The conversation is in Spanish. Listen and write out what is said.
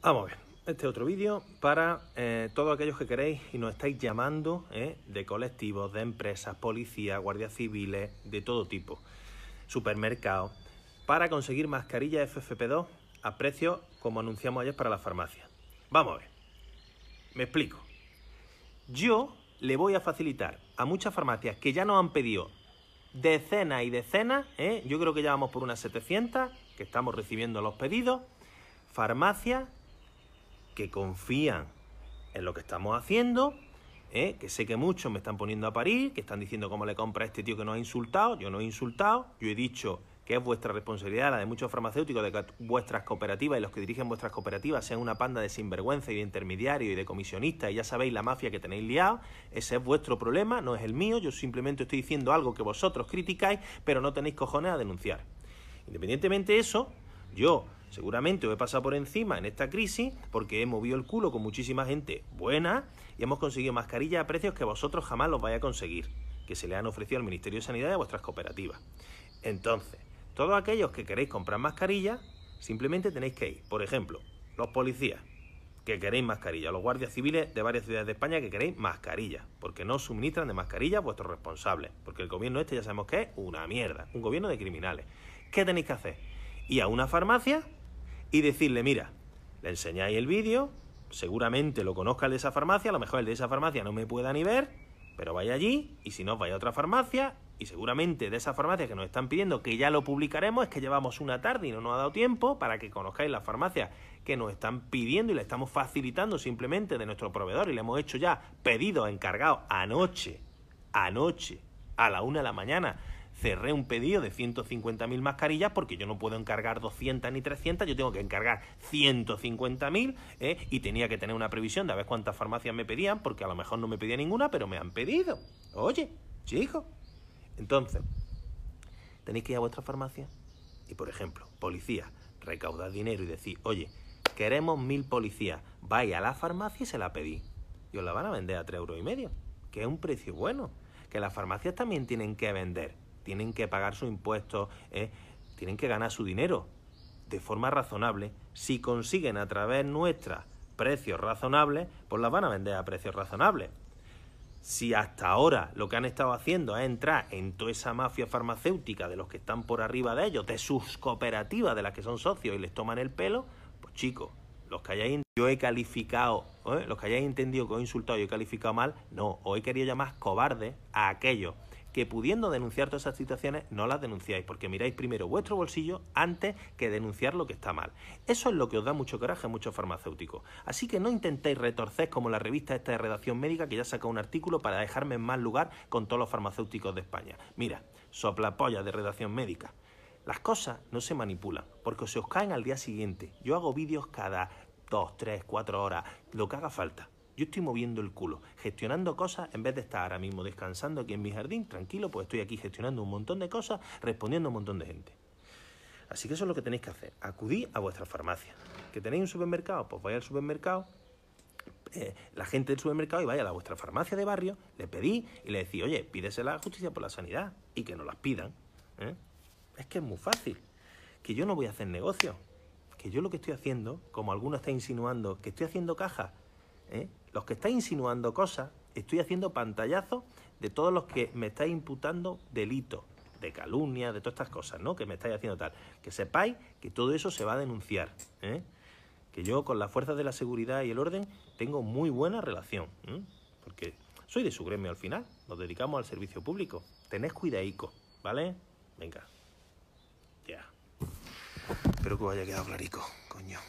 Vamos a ver, este otro vídeo para eh, todos aquellos que queréis y nos estáis llamando eh, de colectivos, de empresas, policías, guardias civiles, de todo tipo, supermercados, para conseguir mascarillas FFP2 a precios como anunciamos ayer para las farmacias. Vamos a ver, me explico. Yo le voy a facilitar a muchas farmacias que ya nos han pedido decenas y decenas, eh, yo creo que ya vamos por unas 700 que estamos recibiendo los pedidos, farmacias que confían en lo que estamos haciendo, ¿eh? que sé que muchos me están poniendo a parir, que están diciendo cómo le compra a este tío que nos ha insultado, yo no he insultado, yo he dicho que es vuestra responsabilidad, la de muchos farmacéuticos, de que vuestras cooperativas y los que dirigen vuestras cooperativas sean una panda de sinvergüenza y de intermediario y de comisionistas, y ya sabéis la mafia que tenéis liado, ese es vuestro problema, no es el mío, yo simplemente estoy diciendo algo que vosotros criticáis, pero no tenéis cojones a denunciar. Independientemente de eso, yo Seguramente os he pasado por encima en esta crisis porque he movido el culo con muchísima gente buena y hemos conseguido mascarillas a precios que vosotros jamás los vais a conseguir, que se le han ofrecido al Ministerio de Sanidad y a vuestras cooperativas. Entonces, todos aquellos que queréis comprar mascarillas, simplemente tenéis que ir. Por ejemplo, los policías, que queréis mascarillas. los guardias civiles de varias ciudades de España que queréis mascarillas. porque no suministran de mascarillas vuestros responsables, porque el gobierno este ya sabemos que es una mierda, un gobierno de criminales. ¿Qué tenéis que hacer? Y a una farmacia y decirle, mira, le enseñáis el vídeo, seguramente lo conozca el de esa farmacia, a lo mejor el de esa farmacia no me pueda ni ver, pero vaya allí y si no, vaya a otra farmacia y seguramente de esa farmacia que nos están pidiendo que ya lo publicaremos es que llevamos una tarde y no nos ha dado tiempo para que conozcáis la farmacia que nos están pidiendo y la estamos facilitando simplemente de nuestro proveedor y le hemos hecho ya pedido encargado anoche, anoche, a la una de la mañana cerré un pedido de 150.000 mascarillas porque yo no puedo encargar 200 ni 300, yo tengo que encargar 150.000 ¿eh? y tenía que tener una previsión de a ver cuántas farmacias me pedían, porque a lo mejor no me pedía ninguna, pero me han pedido. Oye, chico Entonces, tenéis que ir a vuestra farmacia y, por ejemplo, policía, recaudar dinero y decir, oye, queremos mil policías, vais a la farmacia y se la pedí Y os la van a vender a tres euros y medio, que es un precio bueno, que las farmacias también tienen que vender tienen que pagar su impuestos, ¿eh? tienen que ganar su dinero de forma razonable. Si consiguen a través nuestra precios razonables, pues las van a vender a precios razonables. Si hasta ahora lo que han estado haciendo es entrar en toda esa mafia farmacéutica de los que están por arriba de ellos, de sus cooperativas de las que son socios y les toman el pelo, pues chicos, los que hayáis yo he calificado, ¿eh? los que hayáis entendido que os he insultado y he calificado mal, no, os he querido llamar cobarde a aquellos que pudiendo denunciar todas esas situaciones no las denunciáis, porque miráis primero vuestro bolsillo antes que denunciar lo que está mal. Eso es lo que os da mucho coraje a muchos farmacéuticos. Así que no intentéis retorcer como la revista esta de redacción médica que ya sacó un artículo para dejarme en más lugar con todos los farmacéuticos de España. Mira, sopla polla de redacción médica. Las cosas no se manipulan, porque se os caen al día siguiente. Yo hago vídeos cada dos, tres, cuatro horas, lo que haga falta. Yo estoy moviendo el culo, gestionando cosas en vez de estar ahora mismo descansando aquí en mi jardín, tranquilo, pues estoy aquí gestionando un montón de cosas, respondiendo a un montón de gente. Así que eso es lo que tenéis que hacer. Acudid a vuestra farmacia. ¿Que tenéis un supermercado? Pues vaya al supermercado, eh, la gente del supermercado y vaya a vuestra farmacia de barrio, le pedí y le decís, oye, pídesela la justicia por la sanidad y que no las pidan. ¿eh? Es que es muy fácil. Que yo no voy a hacer negocio. Que yo lo que estoy haciendo, como alguno está insinuando, que estoy haciendo caja. ¿eh? los que estáis insinuando cosas, estoy haciendo pantallazos de todos los que me estáis imputando delitos, de calumnia, de todas estas cosas, ¿no? Que me estáis haciendo tal. Que sepáis que todo eso se va a denunciar. ¿eh? Que yo con las fuerzas de la seguridad y el orden tengo muy buena relación. ¿eh? Porque soy de su gremio al final. Nos dedicamos al servicio público. Tenés cuidaico, ¿vale? Venga. Ya. Espero que os haya quedado clarico, coño.